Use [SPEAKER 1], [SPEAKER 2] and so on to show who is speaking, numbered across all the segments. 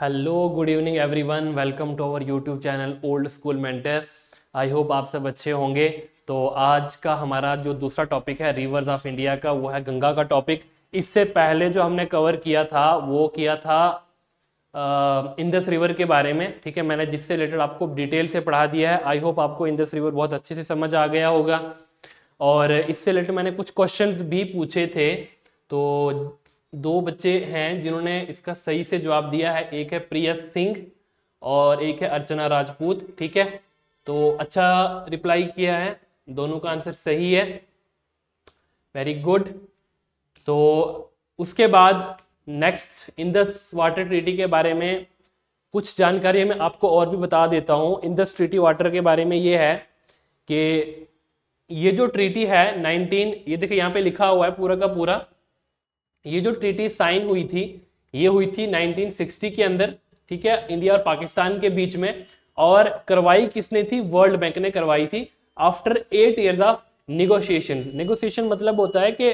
[SPEAKER 1] hello good evening everyone welcome to our YouTube channel old school mentor I hope आप सब अच्छे होंगे तो आज का हमारा जो दूसरा टॉपिक है रिवर्स ऑफ इंडिया का वो है गंगा का टॉपिक इससे पहले जो हमने कवर किया था वो किया था इंदस रिवर के बारे में ठीक है मैंने जिससे रिलेटेड आपको डिटेल से पढ़ा दिया है आई होप आपको इंदस रिवर बहुत अच्छे से समझ आ गया होगा और इससे रिलेटेड मैंने कुछ क्वेश्चंस भी पूछे थे तो दो बच्चे हैं जिन्होंने इसका सही से जवाब दिया है एक है प्रियस सिंह और एक है अर्चना राजपूत ठीक है तो अच्छा रिप्लाई किया है दोनों का आंसर सही है वेरी गुड तो उसके बाद नेक्स्ट इंदस वाटर ट्रीटी के बारे में कुछ जानकारी मैं आपको और भी बता देता हूँ इंदस ट्रीटी वाटर के बारे में ये है कि ये जो ट्रीटी है 19 ये देखिए यहाँ पे लिखा हुआ है पूरा का पूरा ये जो ट्रीटी साइन हुई थी ये हुई थी 1960 के अंदर ठीक है इंडिया और पाकिस्तान के बीच में और करवाई किसने थी वर्ल्ड बैंक ने करवाई थी after eight years of negotiation negotiation मतलब होता है कि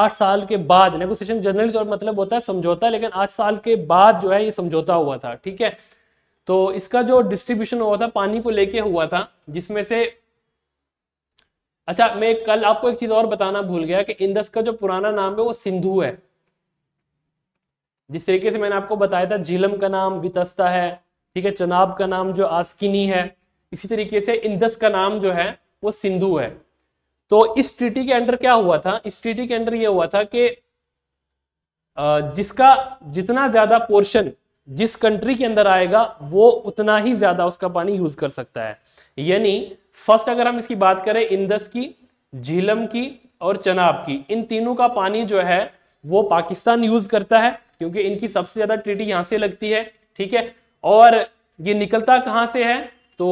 [SPEAKER 1] आठ साल के बाद नेगोशिएशन जनरली तौर मतलब होता है समझौता लेकिन आठ साल के बाद जो है ये समझौता हुआ था ठीक है तो इसका जो डिस्ट्रीब्यूशन हुआ था पानी को लेके हुआ था जिसमें से अच्छा मैं कल आपको एक चीज और बताना भूल गया कि इंदस का जो पुराना नाम है वो सिंधु है जिस तरीके से मैंने आपको बताया था झीलम का नाम वितस्ता है ठीक है चनाब का नाम जो आस्किनी है इसी तरीके से इंदस का नाम जो है वो सिंधु है तो इस ट्रीटी के अंडर क्या हुआ था इस ट्रीटी के अंडर यह हुआ था कि जिसका जितना ज्यादा पोर्शन जिस कंट्री के अंदर आएगा वो उतना ही ज्यादा उसका पानी यूज कर सकता है यानी फर्स्ट अगर हम इसकी बात करें इंदस की झीलम की और चनाब की इन तीनों का पानी जो है वो पाकिस्तान यूज करता है क्योंकि इनकी सबसे ज्यादा ट्रीटी यहां से लगती है ठीक है और ये निकलता कहां से है तो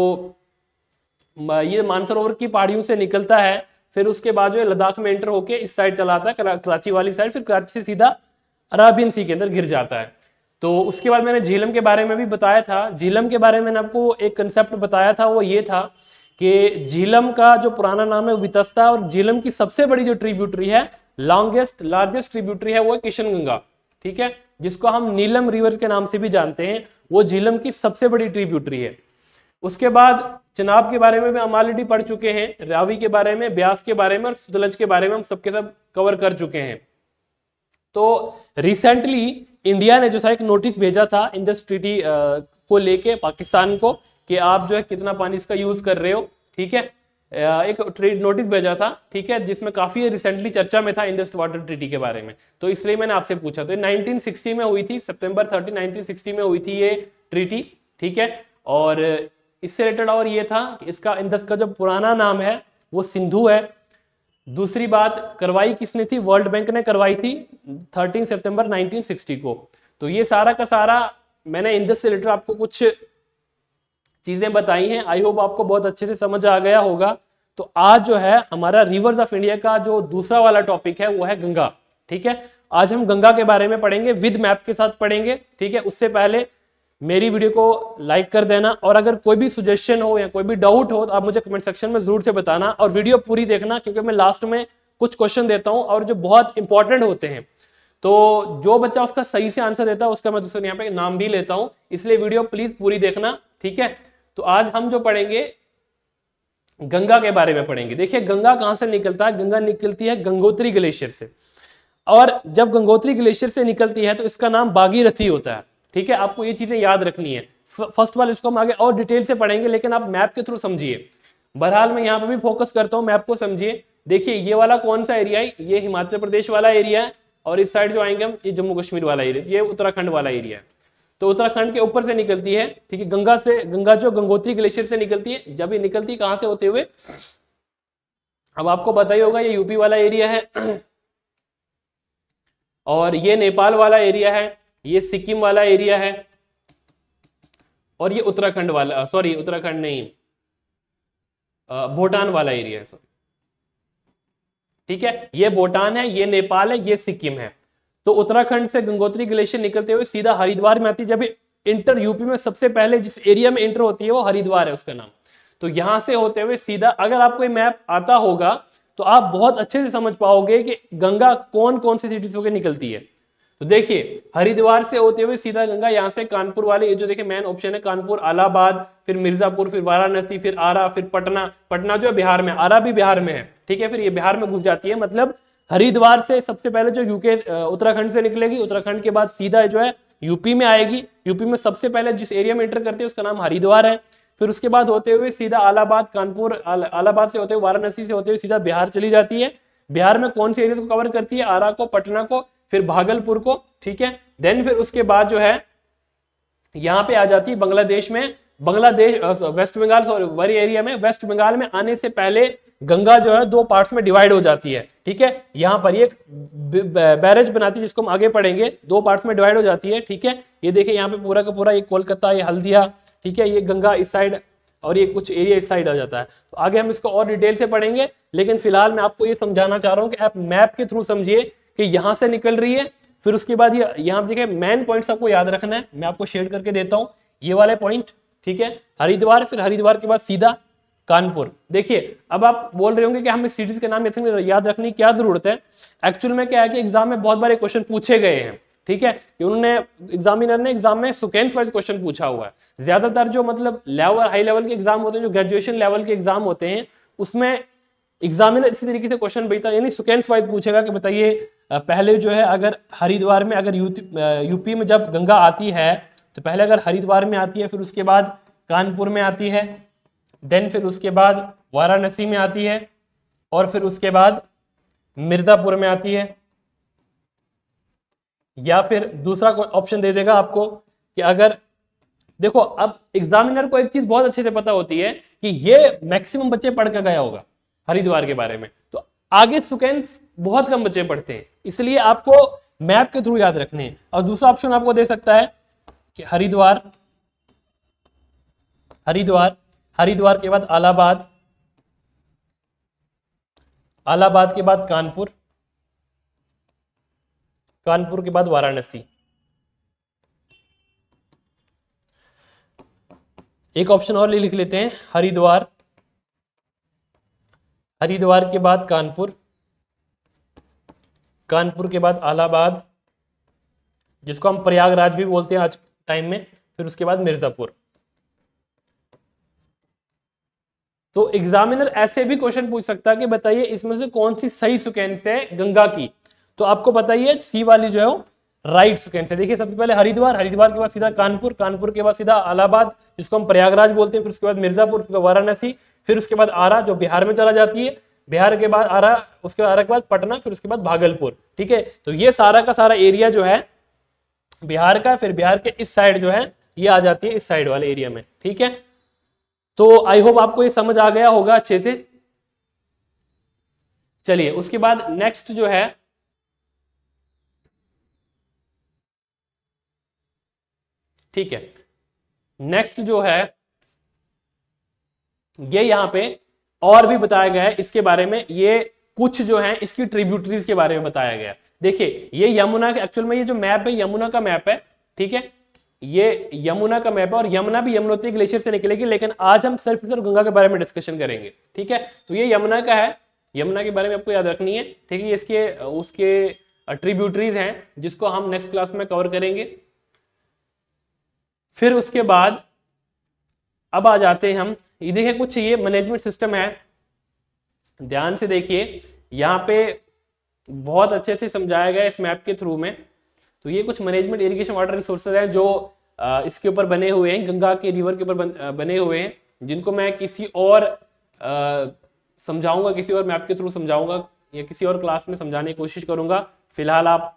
[SPEAKER 1] ये मानसरोवर की पहाड़ियों से निकलता है फिर उसके बाद जो है लद्दाख में एंटर होके इस साइड चलाता है कराची वाली साइड फिर कराची से सीधा अराबियन सी के अंदर गिर जाता है तो उसके बाद मैंने झीलम के बारे में भी बताया था झीलम के बारे में मैंने आपको एक कंसेप्ट बताया था वो ये था कि झीलम का जो पुराना नाम है वितस्ता और झीलम की सबसे बड़ी जो ट्रिब्यूटरी है लॉन्गेस्ट लार्जेस्ट ट्रिब्यूटरी है वो है किशनगंगा ठीक है जिसको हम नीलम रिवर के नाम से भी जानते हैं वो झीलम की सबसे बड़ी ट्रिब्यूटरी है उसके बाद चनाब के बारे में भी हम ऑलरेडी पढ़ चुके हैं रावी के बारे में ब्यास के बारे में और सुतलज के बारे में हम सबके सब कवर कर चुके हैं तो रिसेंटली इंडिया ने जो था एक नोटिस भेजा था इंडस ट्रीटी को लेके पाकिस्तान को कि आप जो है कितना पानी इसका यूज कर रहे हो ठीक है एक ट्रेड नोटिस भेजा था ठीक है जिसमें काफी रिसेंटली चर्चा में था इंडस्ट वाटर ट्रीटी के बारे में तो इसलिए मैंने आपसे पूछा तो 1960 में हुई थी सितंबर 30 1960 में हुई थी ये ट्रीटी ठीक है और इससे रिलेटेड और ये था कि इसका इंडस का जो पुराना नाम है वो सिंधु है दूसरी बात करवाई किसने थी वर्ल्ड बैंक ने करवाई थी 13 सितंबर 1960 को तो ये सारा का सारा मैंने इंदस से रिलेटेड आपको कुछ चीजें बताई हैं आई होप आपको बहुत अच्छे से समझ आ गया होगा तो आज जो है हमारा रिवर्स ऑफ इंडिया का जो दूसरा वाला टॉपिक है वो है गंगा ठीक है आज हम गंगा के बारे में पढ़ेंगे विद मैप के साथ पढ़ेंगे ठीक है उससे पहले मेरी वीडियो को लाइक कर देना और अगर कोई भी सुजेशन हो या कोई भी डाउट हो तो आप मुझे कमेंट सेक्शन में जरूर से बताना और वीडियो पूरी देखना क्योंकि मैं लास्ट में कुछ क्वेश्चन देता हूं और जो बहुत इंपॉर्टेंट होते हैं तो जो बच्चा उसका सही से आंसर देता है उसका मैं दूसरे यहाँ पे नाम भी लेता हूं इसलिए वीडियो प्लीज पूरी देखना ठीक है तो आज हम जो पढ़ेंगे गंगा के बारे में पढ़ेंगे देखिए गंगा कहाँ से निकलता है गंगा निकलती है गंगोत्री ग्लेशियर से और जब गंगोत्री ग्लेशियर से निकलती है तो इसका नाम बागीरथी होता है ठीक है आपको ये चीजें याद रखनी है फर्स्ट वाल इसको हम आगे और डिटेल से पढ़ेंगे लेकिन आप मैप के थ्रू समझिए बहरहाल मैं यहाँ पे भी फोकस करता हूँ मैप को समझिए देखिए ये वाला कौन सा एरिया है ये हिमाचल प्रदेश वाला एरिया है और इस साइड जो आएंगे हम ये जम्मू कश्मीर वाला एरिया ये उत्तराखंड वाला एरिया है तो उत्तराखंड के ऊपर से निकलती है ठीक है गंगा से गंगा जो गंगोत्री ग्लेशियर से निकलती है जब ये निकलती है कहां से होते हुए अब आपको बताइए होगा ये यूपी वाला एरिया है और ये नेपाल वाला एरिया है ये सिक्किम वाला एरिया है और ये उत्तराखंड वाला सॉरी उत्तराखंड नहीं भूटान वाला एरिया है सॉरी ठीक है ये भूटान है ये नेपाल है ये सिक्किम है तो उत्तराखंड से गंगोत्री ग्लेशियर निकलते हुए सीधा हरिद्वार में आती है जब इंटर यूपी में सबसे पहले जिस एरिया में इंटर होती है वो हरिद्वार है उसका नाम तो यहां से होते हुए सीधा अगर आपको ये मैप आता होगा तो आप बहुत अच्छे से समझ पाओगे कि गंगा कौन कौन सी सिटीज होकर निकलती है तो देखिए हरिद्वार से होते हुए सीधा गंगा यहाँ से कानपुर वाले ये जो देखिए मेन ऑप्शन है कानपुर अलाहाबाद फिर मिर्जापुर फिर वाराणसी फिर आरा फिर पटना पटना जो है बिहार में आरा भी बिहार में है ठीक है फिर ये बिहार में घुस जाती है मतलब हरिद्वार से सबसे पहले जो यूके उत्तराखंड से निकलेगी उत्तराखंड के बाद सीधा जो है यूपी में आएगी यूपी में सबसे पहले जिस एरिया में एंटर करती है उसका नाम हरिद्वार है फिर उसके बाद होते हुए सीधा अलाहाबाद कानपुर आलाहाबाद से होते हुए वाराणसी से होते हुए सीधा बिहार चली जाती है बिहार में कौन से एरिया को कवर करती है आरा को पटना को फिर भागलपुर को ठीक है देन फिर उसके बाद जो है यहाँ पे आ जाती है बांग्लादेश में बांग्लादेश वेस्ट बंगाल सॉरी वरी एरिया में वेस्ट बंगाल में आने से पहले गंगा जो है दो पार्ट्स में डिवाइड हो जाती है ठीक है यहाँ पर एक बैरेज बनाती है जिसको हम आगे पढ़ेंगे दो पार्ट्स में डिवाइड हो जाती है ठीक है ये देखिए यहाँ पे पूरा का पूरा ये कोलकाता ये हल्दिया ठीक है ये गंगा इस साइड और ये कुछ एरिया इस साइड आ जाता है तो आगे हम इसको और डिटेल से पढ़ेंगे लेकिन फिलहाल मैं आपको ये समझाना चाह रहा हूँ कि आप मैप के थ्रू समझिए कि यहां से निकल रही है फिर उसके बाद ये यहाँ देखिए मेन पॉइंट्स आपको याद रखना है मैं आपको शेयर करके देता हूं ये वाले पॉइंट ठीक है हरिद्वार फिर हरिद्वार के बाद सीधा कानपुर देखिए अब आप बोल रहे होंगे कि हमें सिटीज के नाम याद रखने की क्या जरूरत है एक्चुअल में क्या है कि एग्जाम में बहुत बारे क्वेश्चन पूछे गए हैं ठीक है कि उन्होंने एग्जामिनर ने एग्जाम में सुकेंस वाइज क्वेश्चन पूछा हुआ है ज्यादातर जो मतलब लेवल हाई लेवल के एग्जाम होते हैं जो ग्रेजुएशन लेवल के एग्जाम होते हैं उसमें एग्जामिनर इसी तरीके से क्वेश्चन बैठता है यानी सुकेंस वाइज पूछेगा कि बताइए पहले जो है अगर हरिद्वार में अगर यूपी में जब गंगा आती है तो पहले अगर हरिद्वार में आती है फिर उसके बाद कानपुर में आती है देन फिर उसके बाद वाराणसी में आती है और फिर उसके बाद मिर्जापुर में आती है या फिर दूसरा ऑप्शन दे देगा आपको कि अगर देखो अब एग्जामिनर को एक चीज बहुत अच्छे से पता होती है कि ये मैक्सिमम बच्चे पढ़ कर गया होगा हरिद्वार के बारे में तो आगे सुकेंस बहुत कम बच्चे पढ़ते हैं इसलिए आपको मैप के थ्रू याद रखने हैं और दूसरा ऑप्शन आपको दे सकता है कि हरिद्वार हरिद्वार हरिद्वार के बाद अलाहाबाद अलाहाबाद के बाद कानपुर कानपुर के बाद वाराणसी एक ऑप्शन और ले लिख लेते हैं हरिद्वार हरिद्वार के बाद कानपुर कानपुर के बाद अलाहाबाद जिसको हम प्रयागराज भी बोलते हैं आज टाइम में फिर उसके बाद मिर्जापुर तो एग्जामिनर ऐसे भी क्वेश्चन पूछ सकता है कि बताइए इसमें से कौन सी सही सुकेंस है गंगा की तो आपको बताइए सी वाली जो है राइट कैंसर देखिए सबसे पहले हरिद्वार हरिद्वार के बाद सीधा कानपुर कानपुर के बाद सीधा अलाहाबाद जिसको हम प्रयागराज बोलते हैं फिर उसके बाद मिर्जापुर फिर वाराणसी फिर उसके बाद आरा जो बिहार में चला जाती है बिहार के बाद आरा उसके बाद आरा के बाद पटना फिर उसके बाद भागलपुर ठीक है तो ये सारा का सारा एरिया जो है बिहार का फिर बिहार के इस साइड जो है ये आ जाती है इस साइड वाले एरिया में ठीक है तो आई होप आपको ये समझ आ गया होगा अच्छे से चलिए उसके बाद नेक्स्ट जो है ठीक है नेक्स्ट जो है ये यहां पे और भी बताया गया है इसके बारे में ये कुछ जो है इसकी ट्रिब्यूटरीज के बारे में बताया गया देखिए ये यमुना के एक्चुअल में ये जो मैप है यमुना का मैप है ठीक है ये यमुना का मैप है और यमुना भी यमुनोत्री ग्लेशियर से निकलेगी लेकिन आज हम सिर्फ सिर्फ गंगा के बारे में डिस्कशन करेंगे ठीक है तो ये यमुना का है यमुना के बारे में आपको याद रखनी है ठीक है इसके उसके ट्रिब्यूटरीज हैं जिसको हम नेक्स्ट क्लास में कवर करेंगे फिर उसके बाद अब आ जाते हैं हम ये देखिए कुछ ये मैनेजमेंट सिस्टम है ध्यान से देखिए यहाँ पे बहुत अच्छे से समझाया गया इस मैप के थ्रू में तो ये कुछ मैनेजमेंट इरिगेशन वाटर रिसोर्सेज हैं जो इसके ऊपर बने हुए हैं गंगा के रिवर के ऊपर बने हुए हैं जिनको मैं किसी और समझाऊंगा किसी और मैप के थ्रू समझाऊंगा या किसी और क्लास में समझाने की कोशिश करूंगा फिलहाल आप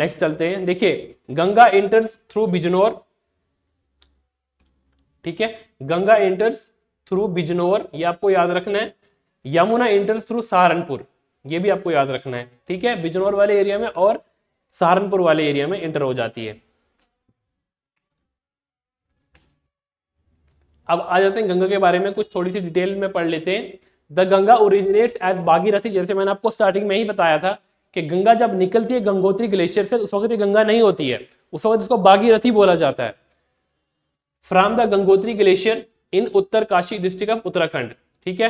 [SPEAKER 1] नेक्स्ट चलते हैं देखिए गंगा इंटर्स थ्रू बिजनौर ठीक है गंगा एंटर्स थ्रू बिजनौर ये आपको याद रखना है यमुना इंटर्स थ्रू सहारनपुर ये भी आपको याद रखना है ठीक है बिजनौर वाले एरिया में और सहारनपुर वाले एरिया में एंटर हो जाती है अब आ जाते हैं गंगा के बारे में कुछ थोड़ी सी डिटेल में पढ़ लेते हैं the Ganga originates as Bhagirathi जैसे मैंने आपको स्टार्टिंग में ही बताया था कि गंगा जब निकलती है गंगोत्री ग्लेशियर से उस वक्त ये गंगा नहीं होती है उस वक्त इसको बागीरथी बोला जाता है from the Gangotri glacier in Uttarkashi district of Uttarakhand ठीक है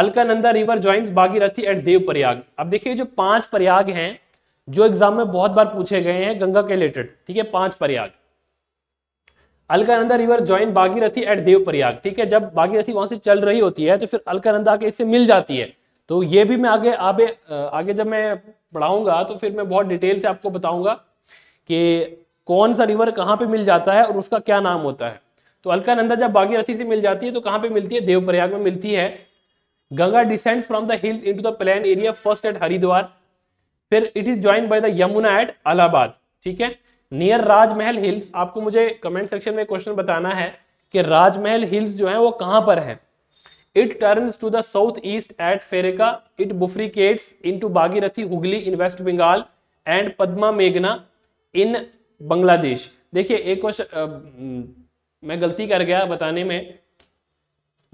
[SPEAKER 1] Alaknanda river joins Bhagirathi at Devprayag अब देखिए जो पांच प्रयाग हैं जो एग्जाम में बहुत बार पूछे गए हैं गंगा के रिलेटेड ठीक है Panch Prayag Alaknanda river join Bhagirathi at Devprayag ठीक है जब बागीरथी वहां से चल रही होती है तो फिर अलकानंदा के इससे मिल जाती है तो ये भी मैं आगे आगे आगे जब मैं पढ़ाऊंगा तो फिर मैं बहुत डिटेल से आपको बताऊंगा कि कौन सा रिवर कहाँ पे मिल जाता है और उसका क्या नाम होता है तो अलकानंदा जब बागीरथी से मिल जाती है तो कहाँ पे मिलती है देवप्रयाग में मिलती है Ganga descends from the hills into the plain area first at Haridwar फिर it is join by the Yamuna at Allahabad ठीक है नियर राजमहल हिल्स आपको मुझे कमेंट सेक्शन में क्वेश्चन बताना है कि राजमहल हिल्स जो है वो कहाँ पर है it turn to the south east at Farakka it bifurcates into Bhagirathi Hooghly in west Bengal and Padma मेघना इन बांग्लादेश देखिए एक क्वेश्चन मैं गलती कर गया बताने में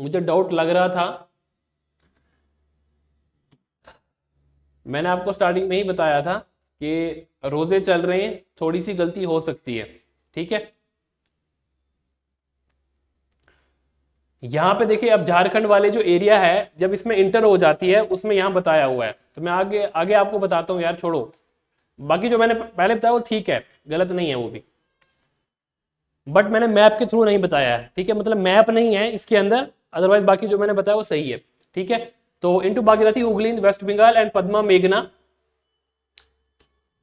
[SPEAKER 1] मुझे डाउट लग रहा था मैंने आपको स्टार्टिंग में ही बताया था कि रोजे चल रहे हैं थोड़ी सी गलती हो सकती है ठीक है यहां पे देखिए अब झारखंड वाले जो एरिया है जब इसमें इंटर हो जाती है उसमें यहां बताया हुआ है तो मैं आगे आगे आपको बताता हूं यार छोड़ो बाकी जो मैंने पहले बताया वो ठीक है गलत नहीं है वो भी बट मैंने मैप के थ्रू नहीं बताया है ठीक है मतलब मैप नहीं है इसके अंदर अदरवाइज बाकी जो मैंने बताया वो सही है ठीक है तो into Bhagirathi Hooghly in west Bengal and Padma मेघना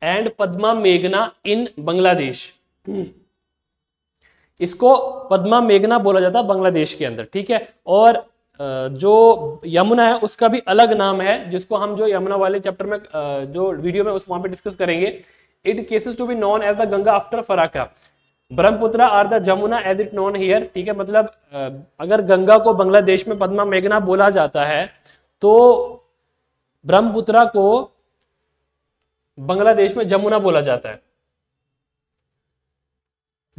[SPEAKER 1] एंड पद्मा मेघना इन बांग्लादेश इसको पद्मा मेघना बोला जाता है बांग्लादेश के अंदर ठीक है और जो यमुना है उसका भी अलग नाम है जिसको हम जो यमुना वाले चैप्टर में जो वीडियो में उस वहां पे डिस्कस करेंगे it ceases to be known as the Ganga after Farakka Brahmaputra are the Jamuna as it known here ठीक है मतलब अगर गंगा को बांग्लादेश में पद्मा मेघना बोला जाता है तो ब्रह्मपुत्रा को बांग्लादेश में जमुना बोला जाता है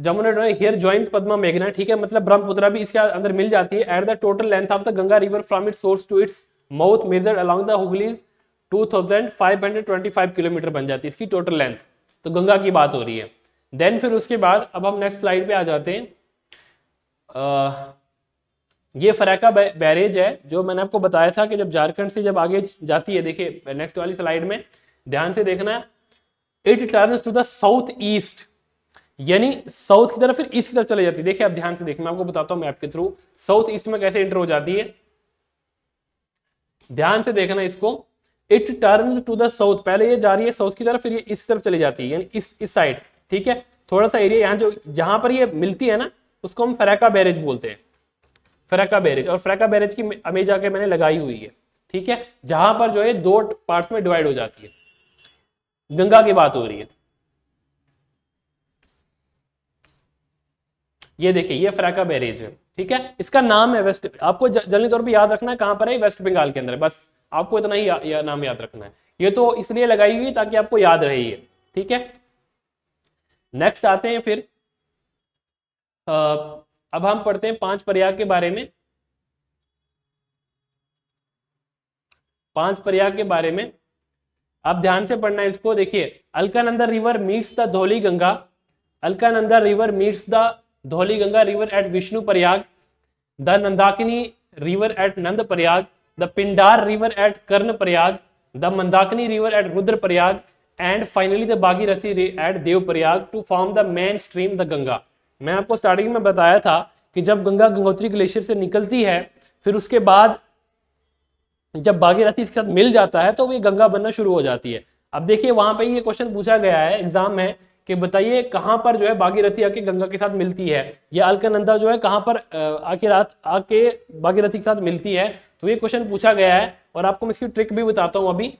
[SPEAKER 1] जमुना हियर ज्वाइंस पद्मा मेघना ठीक है मतलब ब्रह्मपुत्रा भी इसके अंदर मिल जाती है at the total length of the Ganga river from it source to its mouth measured along the Hooghly's 2525 kilometre बन जाती है इसकी टोटल लेंथ तो गंगा की बात हो रही है देन फिर उसके बाद अब हम नेक्स्ट स्लाइड पे आ जाते हैं आ, ये फरैका बैरेज है जो मैंने आपको बताया था कि जब झारखंड से जब आगे जाती है देखिए नेक्स्ट वाली स्लाइड में ध्यान से देखना it turns to the south east यानी साउथ की तरफ फिर ईस्ट की तरफ चले जाती है देखिए आप ध्यान से देखिए मैं आपको बताता हूं मैप के थ्रू साउथ ईस्ट में कैसे इंटर हो जाती है ध्यान से देखना इसको it turn to the south पहले ये जा रही है साउथ की तरफ फिर ये इस तरफ चली जाती है यानी इस इस साइड ठीक है थोड़ा सा एरिया यहाँ जो जहां पर ये मिलती है ना उसको हम फ्रैका बैरेज बोलते हैं फ्रैका बैरेज और फ्रैका बैरेज की अमेज आके मैंने लगाई हुई है ठीक है जहां पर जो है दो पार्ट्स में डिवाइड हो जाती है गंगा की बात हो रही है ये देखिए ये फ्रैका बैरेज है ठीक है इसका नाम है वेस्ट आपको जल्दी तौर पर याद रखना है कहां पर है वेस्ट बंगाल के अंदर बस आपको इतना ही या, या, नाम याद रखना है ये तो इसलिए लगाई हुई ताकि आपको याद रहे ये ठीक है नेक्स्ट आते हैं फिर आ, अब हम पढ़ते हैं पांच प्रयाग के बारे में पांच प्रयाग के बारे में आप ध्यान से पढ़ना है इसको देखिए Alaknanda river meets the Dhauli Ganga Alaknanda river meets the Dhauli Ganga river at Vishnuprayag the Nandakini river at Nandprayag the Pindar river at Karnaprayag the Mandakini river at Rudraprayag and finally the Bhagirathi at Devprayag to form the main stream the Ganga मैं आपको starting में बताया था कि जब Ganga Gangotri glacier से निकलती है फिर उसके बाद जब बागीरथी इसके साथ मिल जाता है तो वो गंगा बनना शुरू हो जाती है अब देखिए वहां पे ये क्वेश्चन पूछा गया है एग्जाम में कि बताइए कहां पर जो है भागीरथी आके गंगा के साथ मिलती है या अलकनंदा जो है कहां पर आके रात आके भागीरथी के साथ मिलती है तो ये क्वेश्चन पूछा गया है और आपको मैं इसकी ट्रिक भी बताता हूं अभी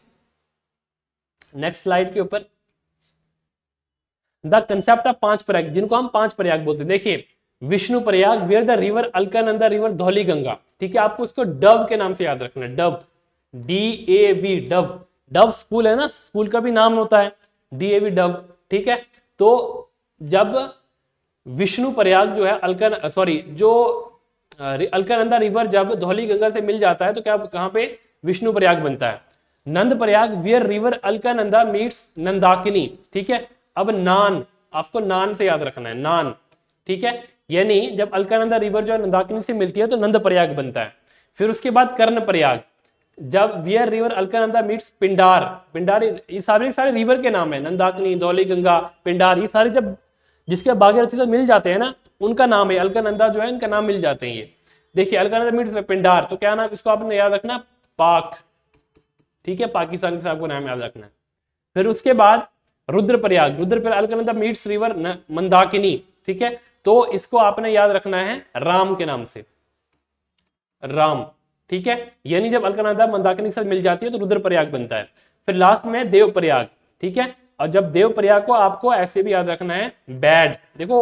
[SPEAKER 1] नेक्स्ट स्लाइड के ऊपर द कंसेप्ट ऑफ पांच प्रयाग जिनको हम पांच प्रयाग बोलते हैं देखिए Vishnuprayag where the river Alaknanda river Dhauli Ganga ठीक है आपको इसको डव के नाम से याद रखना है डव डी ए वी डव डव स्कूल है ना स्कूल का भी नाम होता है डी ए वी डव ठीक है तो जब विष्णु प्रयाग जो है अलकन सॉरी जो अलकनंदा रिवर जब धौली गंगा से मिल जाता है तो क्या कहां पे विष्णु प्रयाग बनता है Nandprayag where river Alaknanda meets Nandakini ठीक है अब नान आपको नान से याद रखना है नान ठीक है यानी जब अलकानंदा रिवर जो है नंदाकिनी से मिलती है तो नंद प्रयाग बनता है फिर उसके बाद कर्ण प्रयाग जब where river Alaknanda meets Pindar Pindar ये सारे सारे रिवर के नाम है नंदाकनी धौली गंगा पिंडार ये सारे जब जिसके भागीरथी से तो मिल जाते हैं ना उनका नाम है अलकनंदा जो है इनका नाम मिल जाते हैं ये देखिए अलकनंदा मीट्स पिंडार तो क्या नाम इसको आपने याद रखना पाक ठीक है पाकिस्तान के आपको नाम याद रखना फिर उसके बाद रुद्रप्रयाग रुद्रप्रयाग अलकनंदा मीट्स रिवर मंदाकिनी ठीक है तो इसको आपने याद रखना है राम के नाम से राम ठीक है यानी जब अलकनंदा मंदाकिनी के साथ मिल जाती है तो रुद्रप्रयाग बनता है फिर लास्ट में देव प्रयाग ठीक है और जब प्रयाग को आपको ऐसे भी याद रखना है बैड देखो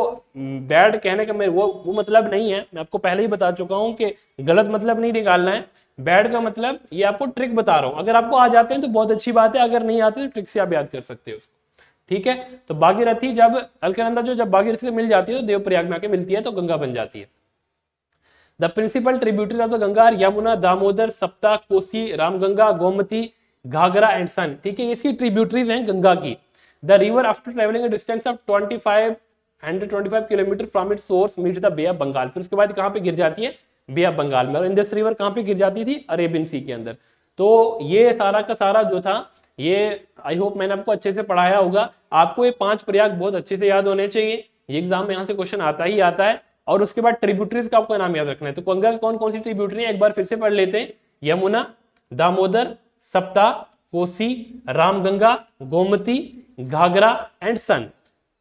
[SPEAKER 1] बैड कहने का मेरे वो वो मतलब नहीं है मैं आपको पहले ही बता चुका हूं कि गलत मतलब नहीं निकालना है बैड का मतलब ये आपको ट्रिक बता रहा हूं अगर आपको आ जाते हैं तो बहुत अच्छी बात है अगर नहीं आते तो ट्रिक से आप याद कर सकते हो उसको ठीक है तो बागीरथी जब अलकनंदा जो जब बागीरथी से मिल जाती है तो देव प्रयाग में आके मिलती है तो गंगा बन जाती है the principal tributary of the Ganga Yamuna Damodar Sapta Kosi Ramganga Gomti Ghaghara and Son ठीक है इसकी ट्रिब्यूटरीज हैं गंगा की the river after travelling distance of twenty five hundred twenty five kilometre from it source meet the bay of Bengal फिर उसके बाद कहाँ पे गिर जाती है बे ऑफ बंगाल में और इंदस रिवर कहाँ पे गिर जाती थी अरेबियन सी के अंदर तो ये सारा का सारा जो था ये आई होप मैंने आपको अच्छे से पढ़ाया होगा आपको ये पांच प्रयाग बहुत अच्छे से याद होने चाहिए ये एग्जाम में यहाँ से क्वेश्चन आता ही आता है और उसके बाद ट्रिब्यूटरीज का आपको नाम याद रखना है तो गंगा की कौन कौन सी ट्रिब्यूटरी एक बार फिर से पढ़ लेते हैं यमुना दामोदर सप्ता कोसी रामगंगा गोमती घाघरा एंड सन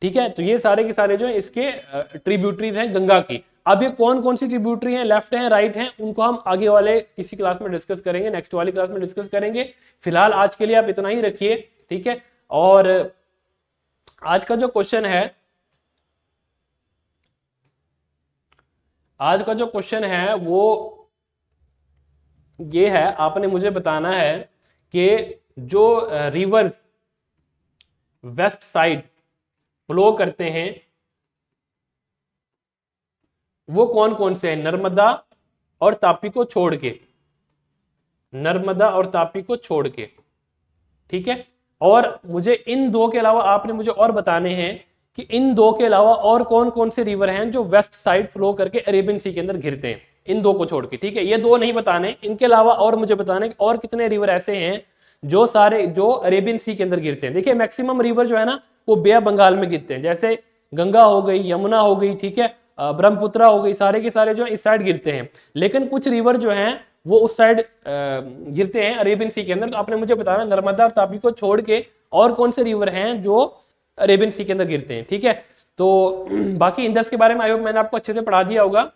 [SPEAKER 1] ठीक है तो ये सारे के सारे जो है इसके ट्रिब्यूटरीज हैं गंगा की अब ये कौन कौन सी ट्रिब्यूटरी हैं लेफ्ट हैं राइट हैं उनको हम आगे वाले किसी क्लास में डिस्कस करेंगे नेक्स्ट वाली क्लास में डिस्कस करेंगे फिलहाल आज के लिए आप इतना ही रखिए ठीक है और आज का जो क्वेश्चन है आज का जो क्वेश्चन है वो ये है आपने मुझे बताना है कि जो रिवर्स वेस्ट साइड फ्लो करते हैं वो कौन कौन से हैं नर्मदा और तापी को छोड़ के नर्मदा और तापी को छोड़ के ठीक है और मुझे इन दो के अलावा आपने मुझे और बताने हैं कि इन दो के अलावा और कौन कौन से रिवर हैं जो वेस्ट साइड फ्लो करके अरेबियन सी के अंदर घिरते हैं इन दो को छोड़ के ठीक है ये दो नहीं बताने इनके अलावा और मुझे बताने और कितने रिवर ऐसे हैं जो सारे जो अरेबियन सी के अंदर गिरते हैं देखिए मैक्सिमम रिवर जो है ना वो बे बंगाल में गिरते हैं जैसे गंगा हो गई यमुना हो गई ठीक है ब्रह्मपुत्रा हो गई सारे के सारे जो है इस साइड गिरते हैं लेकिन कुछ रिवर जो है वो उस साइड गिरते हैं अरेबियन सी के अंदर तो आपने मुझे बताना नर्मदा और तापी को छोड़ के और कौन से रिवर हैं जो अरेबियन सी के अंदर गिरते हैं ठीक है तो बाकी इंदस के बारे में आई होप मैंने आपको अच्छे से पढ़ा दिया होगा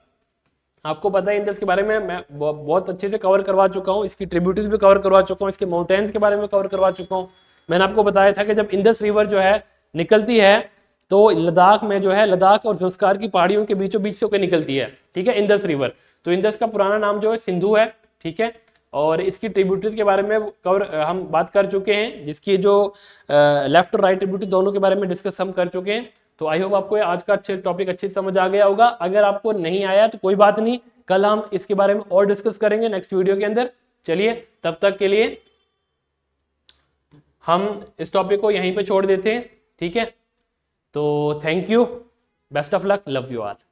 [SPEAKER 1] आपको पता है इंदस के बारे में मैं बहुत अच्छे से कवर करवा चुका हूँ इसकी ट्रिब्यूटरीज भी कवर करवा चुका हूँ इसके माउंटेन्स के बारे में कवर करवा चुका हूँ मैंने आपको बताया था कि जब इंदस रिवर जो है निकलती है तो लद्दाख में जो है लद्दाख और संस्कार की पहाड़ियों के बीचों बीच से होकर निकलती है ठीक है इंदस रिवर तो इंदस का पुराना नाम जो है सिंधु है ठीक है और इसकी ट्रिब्यूटरीज के बारे में कवर हम बात कर चुके हैं जिसकी जो लेफ्ट और राइट ट्रिब्यूटरी दोनों के बारे में डिस्कस हम कर चुके हैं तो आई होप आपको आज का अच्छे टॉपिक अच्छे समझ आ गया होगा अगर आपको नहीं आया तो कोई बात नहीं कल हम इसके बारे में और डिस्कस करेंगे नेक्स्ट वीडियो के अंदर चलिए तब तक के लिए हम इस टॉपिक को यहीं पे छोड़ देते हैं ठीक है तो thank you best of luck love you are